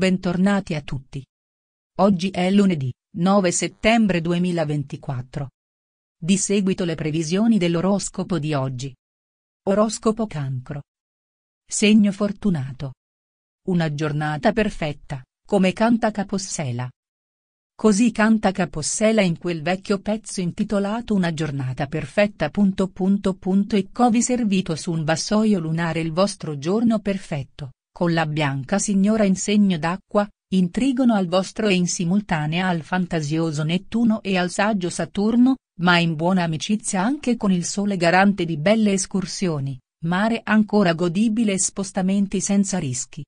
Bentornati a tutti. Oggi è lunedì, 9 settembre 2024. Di seguito le previsioni dell'oroscopo di oggi. Oroscopo Cancro. Segno fortunato. Una giornata perfetta, come canta Capossela. Così canta Capossela in quel vecchio pezzo intitolato Una giornata perfetta. Punto punto punto e covi servito su un vassoio lunare il vostro giorno perfetto con la bianca signora in segno d'acqua, intrigono al vostro e in simultanea al fantasioso Nettuno e al saggio Saturno, ma in buona amicizia anche con il sole garante di belle escursioni, mare ancora godibile e spostamenti senza rischi.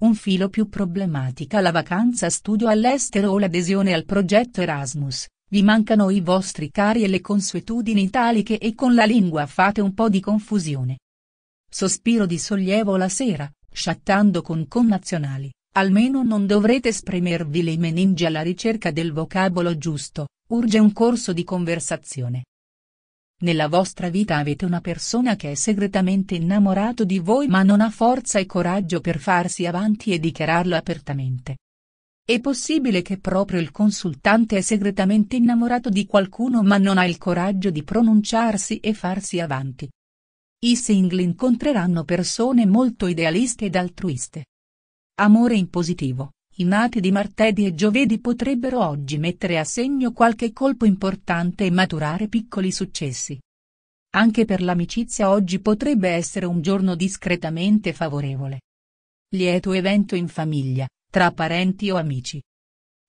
Un filo più problematica la vacanza studio all'estero o l'adesione al progetto Erasmus, vi mancano i vostri cari e le consuetudini italiche e con la lingua fate un po' di confusione. Sospiro di sollievo la sera, Chattando con connazionali, almeno non dovrete spremervi le meningi alla ricerca del vocabolo giusto, urge un corso di conversazione. Nella vostra vita avete una persona che è segretamente innamorato di voi ma non ha forza e coraggio per farsi avanti e dichiararlo apertamente. È possibile che proprio il consultante è segretamente innamorato di qualcuno ma non ha il coraggio di pronunciarsi e farsi avanti, i single incontreranno persone molto idealiste ed altruiste. Amore in positivo, i nati di martedì e giovedì potrebbero oggi mettere a segno qualche colpo importante e maturare piccoli successi. Anche per l'amicizia oggi potrebbe essere un giorno discretamente favorevole. Lieto evento in famiglia, tra parenti o amici.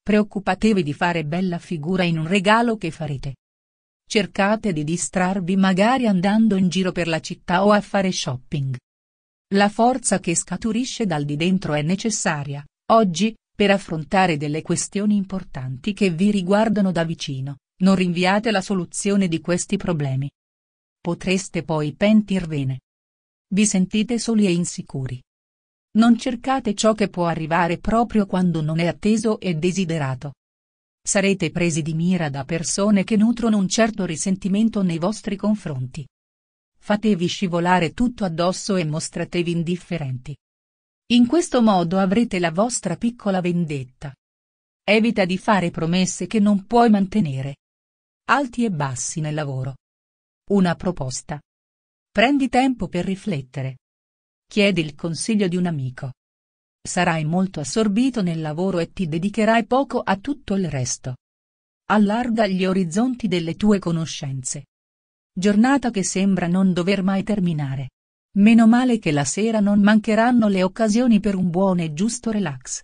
Preoccupatevi di fare bella figura in un regalo che farete cercate di distrarvi magari andando in giro per la città o a fare shopping. La forza che scaturisce dal di dentro è necessaria, oggi, per affrontare delle questioni importanti che vi riguardano da vicino, non rinviate la soluzione di questi problemi. Potreste poi pentirvene. Vi sentite soli e insicuri. Non cercate ciò che può arrivare proprio quando non è atteso e desiderato sarete presi di mira da persone che nutrono un certo risentimento nei vostri confronti. Fatevi scivolare tutto addosso e mostratevi indifferenti. In questo modo avrete la vostra piccola vendetta. Evita di fare promesse che non puoi mantenere. Alti e bassi nel lavoro. Una proposta. Prendi tempo per riflettere. Chiedi il consiglio di un amico. Sarai molto assorbito nel lavoro e ti dedicherai poco a tutto il resto. Allarga gli orizzonti delle tue conoscenze. Giornata che sembra non dover mai terminare. Meno male che la sera non mancheranno le occasioni per un buon e giusto relax.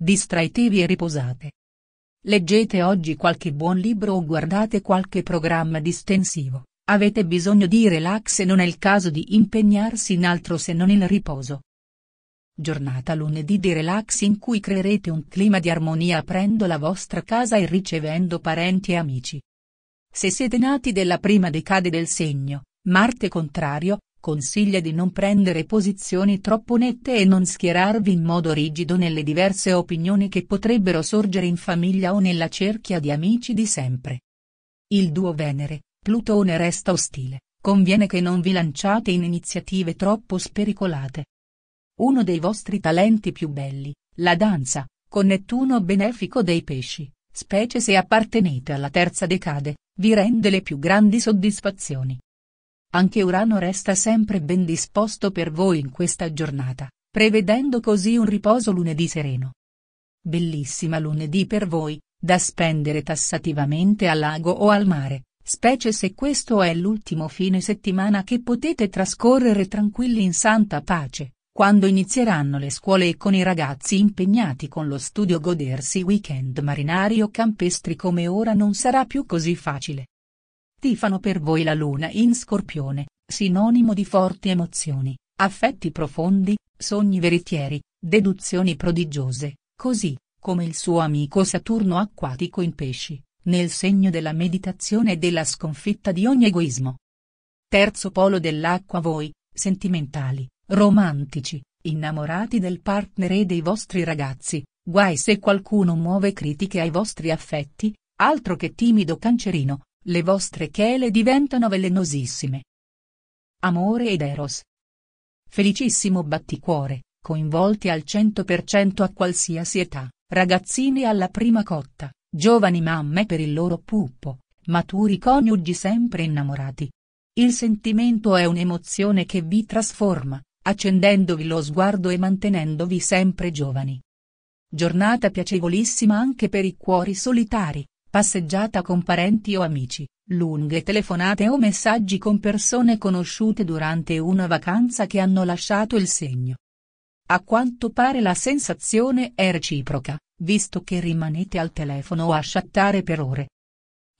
Distraitevi e riposate. Leggete oggi qualche buon libro o guardate qualche programma distensivo, avete bisogno di relax e non è il caso di impegnarsi in altro se non il riposo. Giornata lunedì di relax in cui creerete un clima di armonia aprendo la vostra casa e ricevendo parenti e amici. Se siete nati della prima decade del segno, Marte contrario, consiglia di non prendere posizioni troppo nette e non schierarvi in modo rigido nelle diverse opinioni che potrebbero sorgere in famiglia o nella cerchia di amici di sempre. Il duo Venere, Plutone resta ostile, conviene che non vi lanciate in iniziative troppo spericolate. Uno dei vostri talenti più belli, la danza, con Nettuno benefico dei pesci, specie se appartenete alla terza decade, vi rende le più grandi soddisfazioni. Anche Urano resta sempre ben disposto per voi in questa giornata, prevedendo così un riposo lunedì sereno. Bellissima lunedì per voi, da spendere tassativamente al lago o al mare, specie se questo è l'ultimo fine settimana che potete trascorrere tranquilli in santa pace quando inizieranno le scuole e con i ragazzi impegnati con lo studio godersi weekend marinari o campestri come ora non sarà più così facile. Tifano per voi la luna in scorpione, sinonimo di forti emozioni, affetti profondi, sogni veritieri, deduzioni prodigiose, così, come il suo amico Saturno acquatico in pesci, nel segno della meditazione e della sconfitta di ogni egoismo. Terzo polo dell'acqua voi, sentimentali, Romantici, innamorati del partner e dei vostri ragazzi, guai se qualcuno muove critiche ai vostri affetti, altro che timido cancerino, le vostre chele diventano velenosissime. Amore ed Eros. Felicissimo batticuore, coinvolti al 100% a qualsiasi età, ragazzini alla prima cotta, giovani mamme per il loro puppo, maturi coniugi sempre innamorati. Il sentimento è un'emozione che vi trasforma, accendendovi lo sguardo e mantenendovi sempre giovani. Giornata piacevolissima anche per i cuori solitari, passeggiata con parenti o amici, lunghe telefonate o messaggi con persone conosciute durante una vacanza che hanno lasciato il segno. A quanto pare la sensazione è reciproca, visto che rimanete al telefono o a chattare per ore,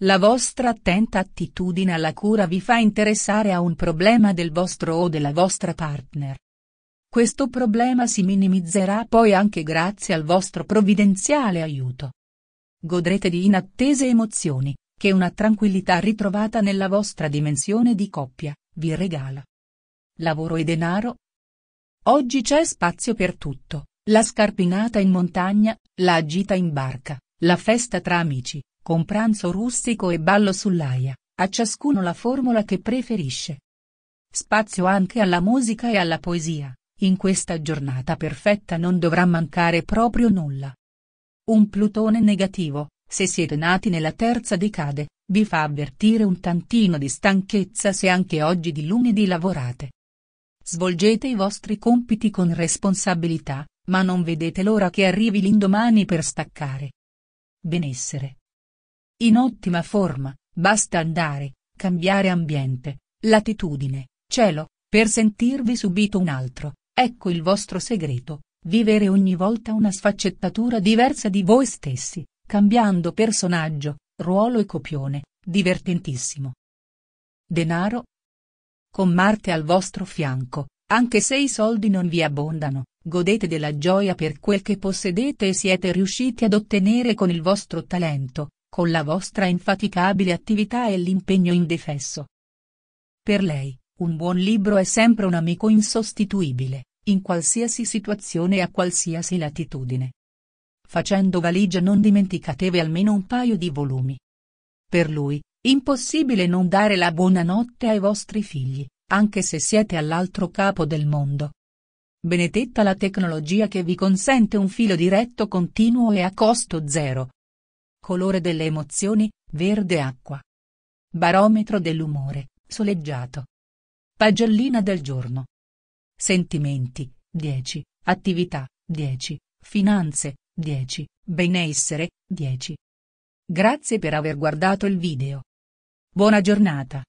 la vostra attenta attitudine alla cura vi fa interessare a un problema del vostro o della vostra partner. Questo problema si minimizzerà poi anche grazie al vostro provvidenziale aiuto. Godrete di inattese emozioni, che una tranquillità ritrovata nella vostra dimensione di coppia, vi regala. Lavoro e denaro? Oggi c'è spazio per tutto, la scarpinata in montagna, la gita in barca, la festa tra amici, con pranzo rustico e ballo sull'aia, a ciascuno la formula che preferisce. Spazio anche alla musica e alla poesia, in questa giornata perfetta non dovrà mancare proprio nulla. Un Plutone negativo, se siete nati nella terza decade, vi fa avvertire un tantino di stanchezza se anche oggi di lunedì lavorate. Svolgete i vostri compiti con responsabilità, ma non vedete l'ora che arrivi l'indomani per staccare. Benessere. In ottima forma, basta andare, cambiare ambiente, latitudine, cielo, per sentirvi subito un altro, ecco il vostro segreto, vivere ogni volta una sfaccettatura diversa di voi stessi, cambiando personaggio, ruolo e copione, divertentissimo. Denaro? Con Marte al vostro fianco, anche se i soldi non vi abbondano, godete della gioia per quel che possedete e siete riusciti ad ottenere con il vostro talento, con la vostra infaticabile attività e l'impegno indefesso. Per lei, un buon libro è sempre un amico insostituibile, in qualsiasi situazione e a qualsiasi latitudine. Facendo valigia non dimenticatevi almeno un paio di volumi. Per lui, impossibile non dare la buonanotte ai vostri figli, anche se siete all'altro capo del mondo. Benedetta la tecnologia che vi consente un filo diretto continuo e a costo zero, colore delle emozioni, verde acqua. Barometro dell'umore, soleggiato. Pagellina del giorno. Sentimenti, 10, attività, 10, finanze, 10, benessere, 10. Grazie per aver guardato il video. Buona giornata.